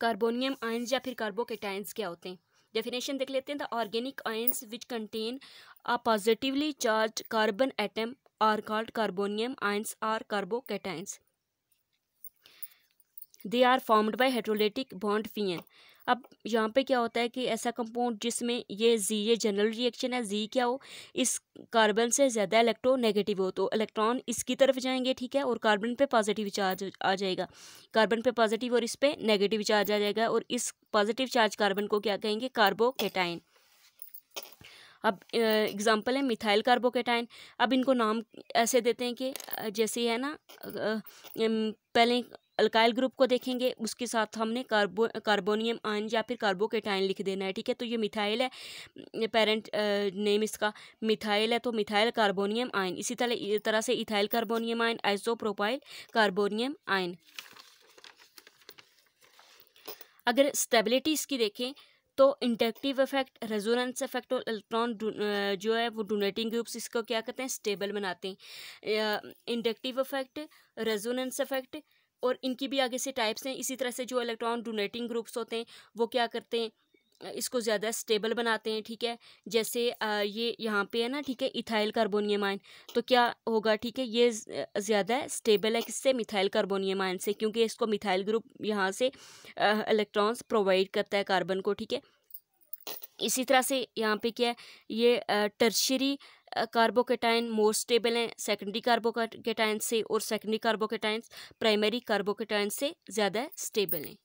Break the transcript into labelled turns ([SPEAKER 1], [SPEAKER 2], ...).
[SPEAKER 1] carbonium ions या फिर carbocations क्या होते हैं डेफिनेशन देख लेते हैं the organic ions which contain a positively charged carbon atom are called carbonium ions or carbocations they are formed by heterolytic bond fission अब यहाँ पे क्या होता है कि ऐसा कंपाउंड जिसमें ये जी ये जनरल रिएक्शन है जी क्या हो इस कार्बन से ज़्यादा इलेक्ट्रो नेगेटिव हो तो इलेक्ट्रॉन इसकी तरफ जाएंगे ठीक है और कार्बन पे पॉजिटिव चार्ज आ जाएगा कार्बन पे पॉजिटिव और इस पर नेगेटिव चार्ज आ जाएगा और इस पॉजिटिव चार्ज कार्बन को क्या कहेंगे कार्बोकेटाइन अब एग्जांपल है मिथाइल कार्बोकेटाइन अब इनको नाम ऐसे देते हैं कि जैसे है ना पहले अल्काइल ग्रुप को देखेंगे उसके साथ हमने कार्बो कार्बोनियम आयन या फिर कार्बोकेटाइन लिख देना है ठीक है तो ये मिथाइल है पेरेंट नेम इसका मिथाइल है तो मिथाइल कार्बोनियम आयन इसी तरह तरह से ethyl carbonium ion isopropyl carbonium ion अगर स्टेबिलिटी इसकी देखें तो इंडक्टिव इफेक्ट रेजोनेंस इफेक्ट और इलेक्ट्रॉन जो है वो डोनेटिंग ग्रुप्स इसको क्या कहते हैं स्टेबल बनाते हैं इंडक्टिव इफेक्ट रेजोनेंस इफेक्ट और इनकी भी आगे से टाइप्स हैं इसी तरह से जो इलेक्ट्रॉन डोनेटिंग ग्रुप्स होते हैं वो क्या करते हैं इसको ज़्यादा स्टेबल बनाते हैं ठीक है जैसे ये यहाँ पे है ना ठीक है इथाइल कार्बोनियम आयन तो क्या होगा ठीक है ये ज़्यादा स्टेबल है किससे मिथाइल कार्बोनियम आयन से क्योंकि इसको मिथाइल ग्रुप यहाँ से इलेक्ट्रॉन्स प्रोवाइड करता है कार्बन को ठीक है इसी तरह से यहाँ पे क्या है ये टर्शरी कार्बोकेटाइन मोर स्टेबल हैं सेकेंडरी कार्बोकेटाइन से और सेकेंडरी कार्बोकेटाइन प्राइमरी कार्बोकेटाइन से ज़्यादा स्टेबल हैं